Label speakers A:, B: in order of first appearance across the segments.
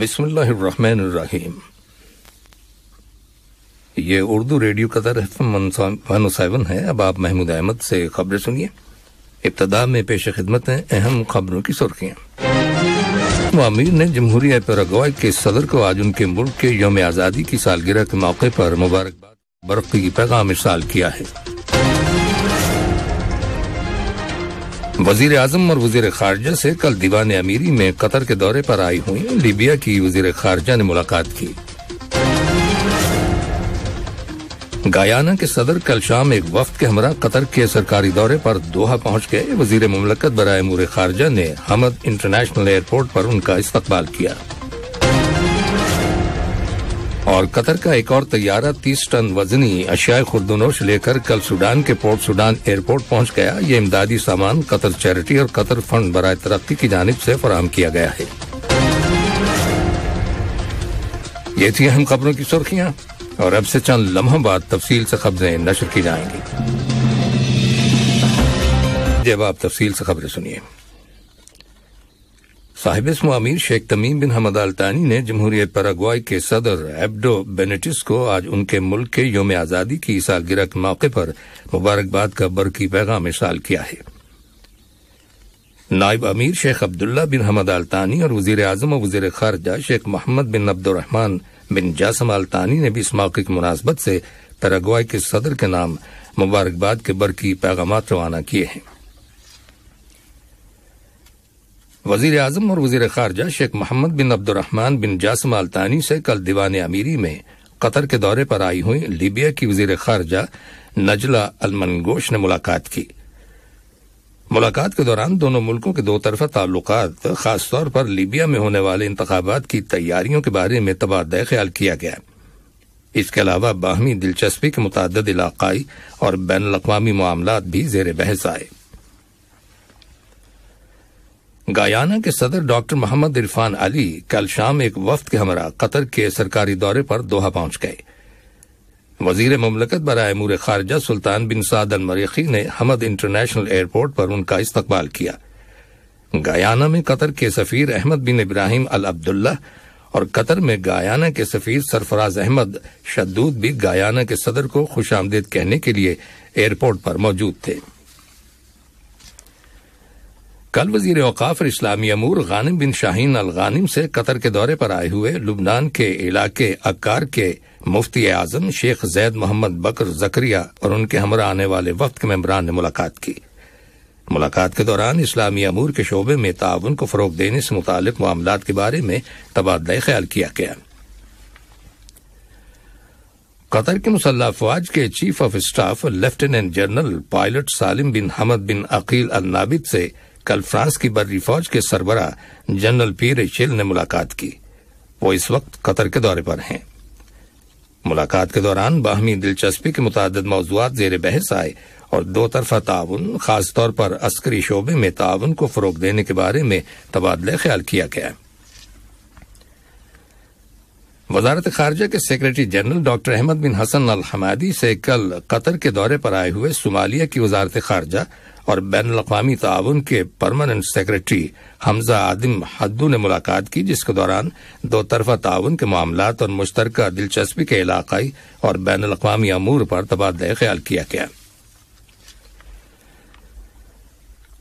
A: बिस्मिल्लाहिर्रहमानिर्रहीम ये Urdu radio Qatar one है अब आप महमूद अहमद से खबरें सुनिए इब्तदा में पेश खिदमत हैं अहम खबरों की सुर्खियाँ अमीर ने जमहूरिया पैरागवाई के सदर को आज उनके मुल्क के योम आज़ादी की सालगिरह के मौके पर मुबारकबाद की पैगाम इरसाल किया है वजीर आजम और वजीर खारजा से कल दीवान अमीरी में कतर के दौरे पर आई हुई लीबिया की वजीर खारजा ने मुलाकात की गायाना के सदर कल शाम एक वफ्त के हमरा कतर के सरकारी दौरे पर दोहा पहुंच गए वजीर ममलकत बरए मूर खारजा ने हमद इंटरनेशनल एयरपोर्ट पर उनका इस्तकबाल किया और कतर का एक और तैयारा 30 टन वजनी अशिया खुर्दनोश लेकर कल सूडान के पोर्ट सूडान एयरपोर्ट पहुंच गया ये इमदादी सामान कतर चैरिटी और कतर फंड बरए तरक्की की जानब से फराम किया गया है ये थी अहम खबरों की सुर्खियां और अब से चंद लम्हों बाद तफसील से खबरें नशर की जाएंगी जब आप तफसील से खबरें सुनिए साहिब अमीर शेख तमीम बिन हमद अलतानी ने जमहूरियत पराग्वाई के सदर एब्डो बेनेटिस को आज उनके मुल्क के योम आज़ादी की सालगिरह के मौके पर मुबारकबाद का बरकी पैगाम इशाल किया है नायब अमीर शेख अब्दुल्ला बिन हमद अलतानी और वजीर अजम और वजीर खारजा शेख मोहम्मद बिन अब्दुलरहमान बिन जासम अलतानी ने भी इस मौके की मुनासबत से पैराग्वाई के सदर के नाम मुबारकबाद के बरकी पैगाम रवाना किए हैं वजीर अजम और वजीर खारजा शेख मोहम्मद बिन अब्दुलरहमान बिन जासम अल्तानी से कल दीवान अमीरी में कतर के दौरे पर आई हुई लीबिया की वजीर खारजा नजला अलमनगोश ने मुलाकात की मुलाकात के दौरान दोनों मुल्कों के दो तरफा ताल्लुक खासतौर पर लीबिया में होने वाले इंतबात की तैयारियों के बारे में तबादला ख्याल किया गया इसके अलावा बाहमी दिलचस्पी के मुतद इलाकई और बैन अवी मामला भी जेर बहस आये गायाना के सदर डॉक्टर मोहम्मद इरफान अली कल शाम एक वफ्त के हमरा कतर के सरकारी दौरे पर दोहा पहुंच गए वजीर ममलकत बरा अमूर खारजा सुल्तान बिन साद अल मरीखी ने हमद इंटरनेशनल एयरपोर्ट पर उनका इस्तकबाल किया गायाना में कतर के सफीर अहमद बिन इब्राहिम अल अब्दुल्ला और कतर में गायाना के सफीर सरफराज अहमद शद्दूद भी गायाना के सदर को खुश आमदेद कहने के लिए एयरपोर्ट पर मौजूद थे कल वजीर अवकाफ और इस्लामी अमूर गानिम बिन शाहीन अल गानिम से कतर के दौरे पर आए हुए लुबनान के इलाके अकार के मुफ्ती आजम शेख जैद मोहम्मद बकर जकरिया और उनके हमरा आने वाले वक्त के मेम्बरान ने मुलाकात की मुलाकात के दौरान इस्लामी अमूर के शोबे में ताउन को फ़रोग देने से मुतल मामला के बारे में तबादला ख्याल किया गया कतर के मुसल्ह अफवाज के chief of staff lieutenant general pilot Salem bin Hamad bin Aqeel Al Nabit से कल फ्रांस की बर्री फौज के सरबरा जनरल पी रिशेल ने मुलाकात की वो इस वक्त कतर के दौरे पर हैं मुलाकात के दौरान बाहमी दिलचस्पी के मुतद मौजूद जेर बहस आए और दो तरफा ताउन खासतौर पर अस्करी शोबे में ताउन को फ़रोग देने के बारे में तबादला ख्याल किया गया वजारत खारजा के secretary general doctor Ahmed bin Hassan Al Hammadi से कल कतर के दौरे पर आए हुए सोमालिया की वजारत खारजा और बैन अवी ताउन के परमानेंट सेक्रेटरी हमजा आदिम हद्दू ने मुलाकात की जिसके दौरान दो तरफा ताउन के मामला और मुश्तरक दिलचस्पी के इलाकई और बैन अवी अमूर पर तबादला ख्याल किया गया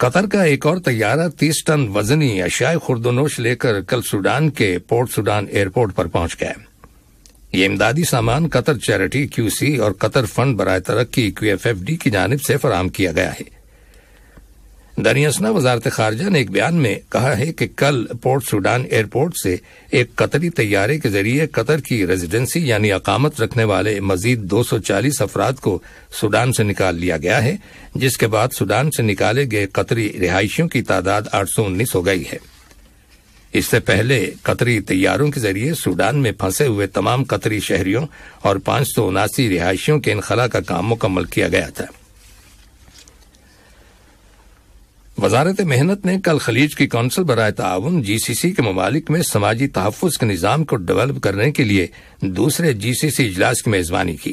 A: कतर का एक और तैयारा तीस टन वजनी अशियाए खुर्दनोश लेकर कल सूडान के पोर्ट सूडान एयरपोर्ट पर पहुंच गया ये इमदादी सामान कतर चैरिटी क्यूसी और कतर फंड बरए तरक्की क्यूएफएफडी की जानब से फराम किया गया है दरियासना वजारत खारजा ने एक बयान में कहा है कि कल पोर्ट सूडान एयरपोर्ट से एक कतरी तैयारे के जरिए कतर की रेजिडेंसी यानी अकामत रखने वाले मजीद 240 अफराद को सूडान से निकाल लिया गया है जिसके बाद सूडान से निकाले गए कतरी रिहायशियों की तादाद आठ सौ उन्नीस हो गई है इससे पहले कतरी तैयारों के जरिए सूडान में फंसे हुए तमाम कतरी शहरियों और पांच सौ उनासी रिहायशियों के इनखला का काम मुकम्मल किया गया था वजारत मेहनत ने कल खलीज की कौंसिल बरए ताउन जी सी सी के ममालिक में समाजी तहफ़ के निज़ाम को डेवलप करने के लिए दूसरे जी सी सी इजलास की मेज़बानी की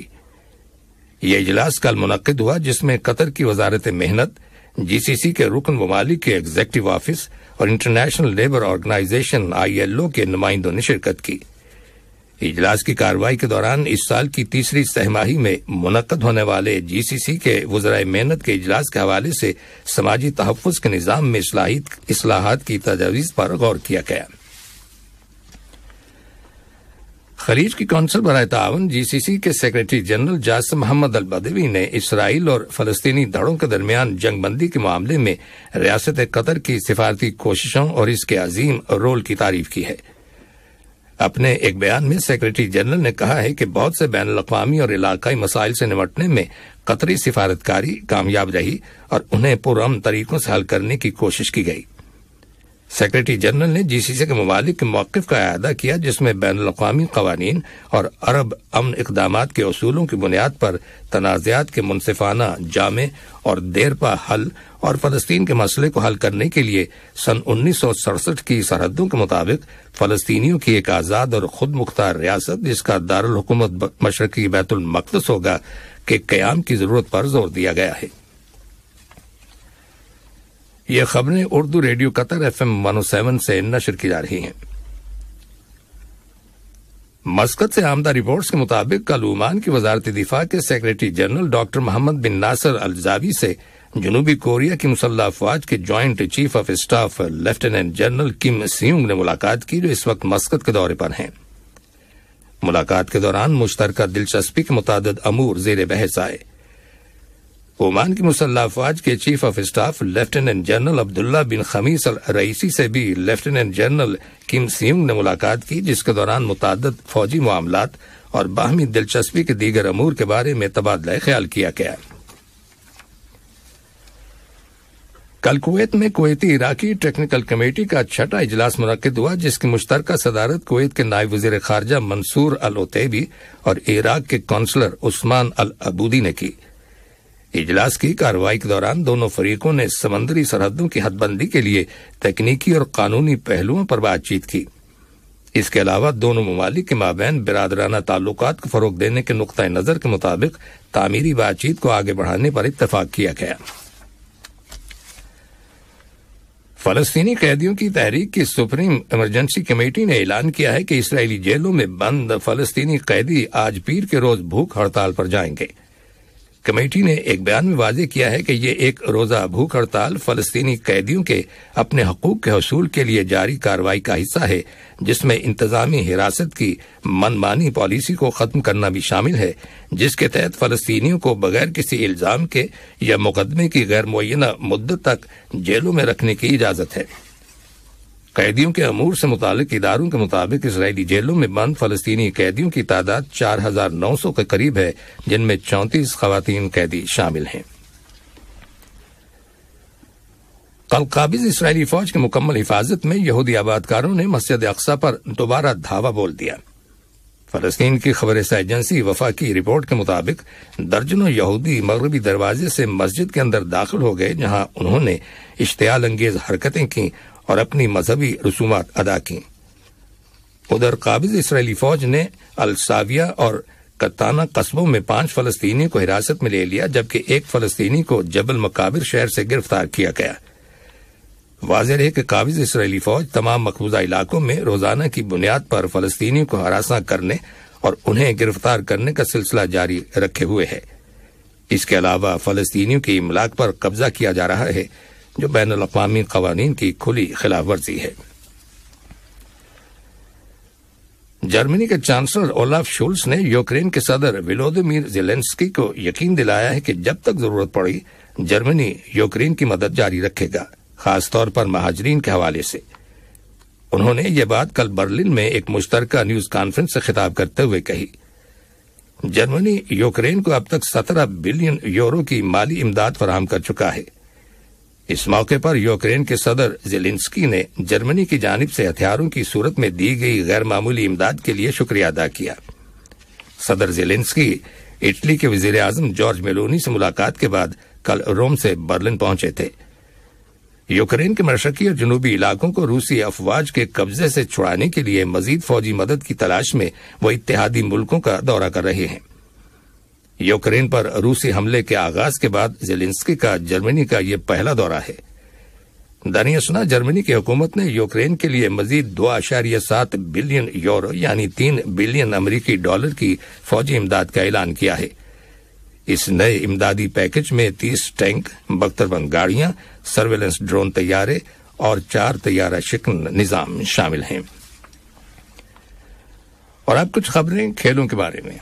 A: यह इजलास कल मुनद हुआ जिसमें कतर की वजारत मेहनत जी सी सी के रुकन ममालिक के एग्जेक्टिव ऑफिस और international labour organization I L O के नुमाइंदों ने शिरकत की इजलास की कार्रवाई के दौरान इस साल की तीसरी सहमाही में मुनद होने वाले जी सी सी के वजरा मेहनत के इजलास के हवाले से समाजी तहफ़ के निज़ाम में असलाहत की तजावीज़ पर गौर किया गया खरीफ की कौंसल जी सी सी के secretary general Jassim Mohammed Al Budaiwi ने इसराइल और फलस्तीनी धड़ों के दरमियान जंगबंदी के मामले में रियासत कतर की सिफारती कोशिशों और इसके अजीम रोल की तारीफ की है अपने एक बयान में सेक्रेटरी जनरल ने कहा है कि बहुत से बैन अवी और इलाकाई मसाइल से निपटने में कतरी सिफारतकारी कामयाब रही और उन्हें पुरम तरीकों से हल करने की कोशिश की गई सेक्रेटरी जनरल ने जीसीसी के ममालिक के मौक़ का अहदा किया जिसमें बैन अवी कवानी और अरब अमन इकदाम के असूलों की बुनियाद पर तनाज़ात के मुनफाना जाम और देरपा हल और फ़लस्तीन के मसले को हल करने के लिए सन उन्नीस सौ सड़सठ की सरहदों के मुताबिक फ़लस्तीनियों की एक आज़ाद और ख़ुद मुख्तार रियासत जिसका दारकूमत मशरकी बैतुलमकदस होगा के क्याम की ज़रूरत पर जोर दिया गया है ये खबरें Urdu radio Qatar F M one seven से नशर की जा रही हैं मस्कत से आमदा रिपोर्ट्स के मुताबिक कल ओमान की वजारत दिफा के secretary general doctor Mohammed bin Nasser Aljawi से जनूबी कोरिया की मुसल्ह अफवाज के joint chief of staff lieutenant general Kim Seung ने मुलाकात की जो इस वक्त मस्कत के दौरे पर हैं मुलाकात के दौरान मुश्तरक दिलचस्पी के मुताद अमूर जेर बहस आये ओमान की मुसल्ह अफवाज के chief of staff lieutenant general Abdullah bin Khamis al Raisi से भी लेफ्टिनेंट जनरल किम सिंह ने मुलाकात की जिसके दौरान मुतद फौजी मामला और बाहमी दिलचस्पी के दीगर अमूर के बारे में तबादला ख्याल किया गया कल कुवैत में कुवैती इराकी टेक्निकल कमेटी का छठा इजलास मनद हुआ जिसकी मुश्तरका सदारत कुवैत के नायब वजीर खारजा मंसूर अल उतैबी और इराक के कौंसलर उस्मान अल अबूदी ने की इजलास की कार्रवाई के दौरान दोनों फरीकों ने समंदरी सरहदों की हदबंदी के लिए तकनीकी और कानूनी पहलुओं पर बातचीत की इसके अलावा दोनों ममालिक के माबेन बिरादराना ताल्लुक को फ़रोग देने के नुक़ नज़र के मुताबिक तामीरी बातचीत को आगे बढ़ाने पर इतफाक़ किया गया फलस्तीनी कैदियों की तहरीक की सुप्रीम इमरजेंसी कमेटी ने ऐलान किया है कि इसराइली जेलों में बंद फलस्तीनी कैदी आज पीर के रोज भूख हड़ताल पर जाएंगे कमेटी ने एक बयान में वाजे किया है कि ये एक रोज़ा भूख हड़ताल फलस्तीनी कैदियों के अपने हकूक के हसूल के लिए जारी कार्रवाई का हिस्सा है जिसमें इंतजामी हिरासत की मनमानी पॉलिसी को ख़त्म करना भी शामिल है जिसके तहत फलस्तीनियों को बगैर किसी इल्ज़ाम के या मुकदमे की गैर मुना मुद्दत तक जेलों में रखने की इजाज़त है कैदियों के अमूर से मुतालिक इदारों के मुताबिक इसराइली जेलों में बंद फलस्तीनी कैदियों की तादाद 4,900 के करीब है जिनमें चौंतीस खातन कैदी शामिल हैं कल काबिज इसराइली फौज की मुकम्मल हिफाजत में यहूदी आबादकारों ने मस्जिद अक्सा पर दोबारा धावा बोल दिया फलस्तीन की खबर एजेंसी वफा की रिपोर्ट के मुताबिक दर्जनों यहूदी मगरबी दरवाजे से मस्जिद के अंदर दाखिल हो गए जहां उन्होंने इश्तियाल अंगेज हरकतें की और अपनी मजहबी रसूमात अदा की उधर काबिज इसराइली फौज ने अलसाविया और कताना कस्बों में पांच फलस्तीनियों को हिरासत में ले लिया जबकि एक फलस्तीनी को जबल मकाबिर शहर से गिरफ्तार किया गया वाज है कि काबिज इसराइली फौज तमाम मकबूजा इलाकों में रोजाना की बुनियाद पर फलस्तीनियों को हरासा करने और उन्हें गिरफ्तार करने का सिलसिला जारी रखे हुए है इसके अलावा फलस्तीनियों के इमलाक पर कब्जा किया जा रहा है जो बैन अवी कवानीन की खुली खिलाफ वर्जी है जर्मनी के चांसलर ओलाफ शुल्स ने यूक्रेन के सदर विलोदिमीर जेलेंस्की को यकीन दिलाया है कि जब तक जरूरत पड़ी जर्मनी यूक्रेन की मदद जारी रखेगा खासतौर पर महाजरीन के हवाले से उन्होंने ये बात कल बर्लिन में एक मुश्तर न्यूज कॉन्फ्रेंस से खिताब करते हुए कही जर्मनी यूक्रेन को अब तक सत्रह बिलियन यूरो की माली इमदाद फराहम कर चुका है इस मौके पर यूक्रेन के सदर जेलिंस्की ने जर्मनी की जानब से हथियारों की सूरत में दी गई गैर मामूली इमदाद के लिए शुक्रिया अदा किया सदर जेलिंस्की इटली के वजीर अजम जॉर्ज मेलोनी से मुलाकात के बाद कल रोम से बर्लिन पहुंचे थे यूक्रेन के मशरकी और जनूबी इलाकों को रूसी अफवाज के कब्जे से छुड़ाने के लिए मजीद फौजी मदद की तलाश में वह इतिहादी मुल्कों का दौरा कर रहे हैं यूक्रेन पर रूसी हमले के आगाज के बाद जेलिंस्की का जर्मनी का यह पहला दौरा है दानिया सुना जर्मनी की हुकूमत ने यूक्रेन के लिए मजीद दो आशार्य सात बिलियन यूरो यानी तीन बिलियन अमरीकी डॉलर की फौजी इमदाद का ऐलान किया है इस नए इमदादी पैकेज में तीस टैंक बख्तरबंद गाड़ियां सर्वेलेंस ड्रोन तैयारे और चार तैयारा शिकन निजाम शामिल हैं और अब कुछ खबरें खेलों के बारे में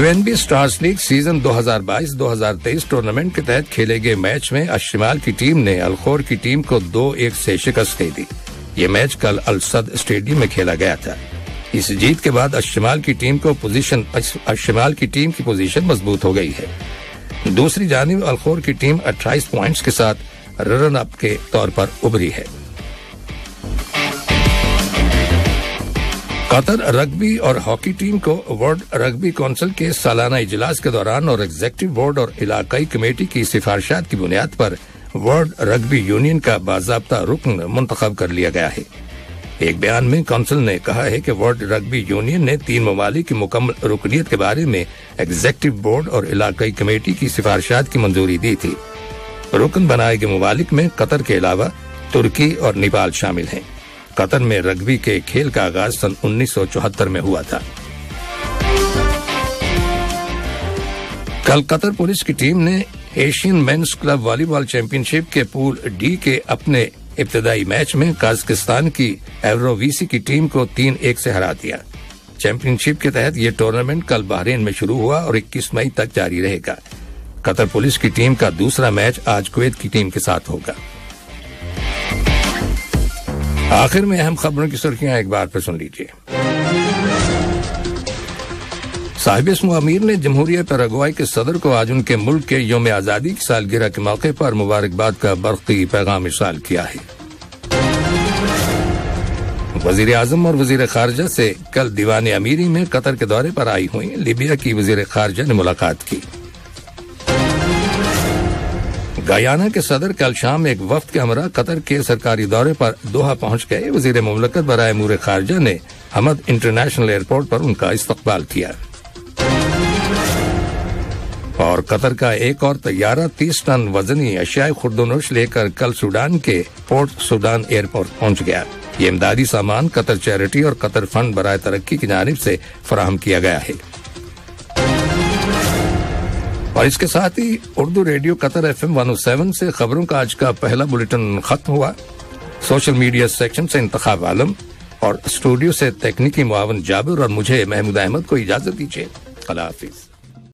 A: QNB stars league season 2022-2023 tournament के तहत खेले गए मैच में अशिमाल की टीम ने अलखोर की टीम को दो एक से शिकस्त दे दी ये मैच कल अलसद स्टेडियम में खेला गया था इस जीत के बाद अशिमाल की टीम को पोजीशन अशिमाल की टीम की पोजीशन मजबूत हो गई है दूसरी जानब अलखोर की टीम 28 पॉइंट्स के साथ रन अप के तौर पर उभरी है कतर रग्बी और हॉकी टीम को वर्ल्ड रग्बी काउंसिल के सालाना इजलास के दौरान और एग्जेक्टिव बोर्ड और इलाकाई कमेटी की सिफारिशात की बुनियाद पर वर्ल्ड रग्बी यूनियन का बाजाबता रुकन मुंतखब कर लिया गया है एक बयान में काउंसिल ने कहा है कि वर्ल्ड रग्बी यूनियन ने तीन ममालिक की मुकम्मल रुकनीत के बारे में एग्जेक्टिव बोर्ड और इलाकाई कमेटी की सिफारिशात की मंजूरी दी थी रुकन बनाए गए ममालिक में कतर के अलावा तुर्की और नेपाल शामिल हैं कतर में रग्बी के खेल का आगाज सन 1974 में हुआ था कल कतर पुलिस की टीम ने Asian men's club volleyball championship के पूल डी के अपने इब्तदाई मैच में काजकिस्तान की एवरोवीसी की टीम को तीन एक से हरा दिया चैंपियनशिप के तहत ये टूर्नामेंट कल बहरीन में शुरू हुआ और 21 मई तक जारी रहेगा कतर पुलिस की टीम का दूसरा मैच आज कुवैत की टीम के साथ होगा आखिर में अहम खबरों की सुर्खियां एक बार फिर सुन लीजिए साहिब इसमो अमीर ने और अगुवाई के सदर को आज उनके मुल्क के योम आज़ादी की सालगिरह के मौके पर मुबारकबाद का बरती पैगाम इशाल किया है वजीर आजम और वजीर खारजा से कल दीवान अमीरी में कतर के दौरे पर आई हुई लीबिया की वजीर खारजा ने मुलाकात की गयाना के सदर कल शाम एक वफ्त के हमरा कतर के सरकारी दौरे पर दोहा पहुंच गए वजीर ममलकत बरए मूर खारजा ने हमद इंटरनेशनल एयरपोर्ट पर उनका इस्तकबाल किया और कतर का एक और तैयारा तीस टन वजनी अशियाई खुर्दोनोश लेकर कल सूडान के पोर्ट सूडान एयरपोर्ट पहुंच गया ये इमदादी सामान कतर चैरिटी और कतर फंड बरए तरक्की की जानब से फराहम किया गया है और इसके साथ ही Urdu radio Qatar F M one seven से खबरों का आज का पहला बुलेटिन खत्म हुआ सोशल मीडिया सेक्शन से इंतखाब आलम और स्टूडियो से तकनीकी मुआवन जाबिर और मुझे महमूद अहमद को इजाजत दीजिए अला हाफिज़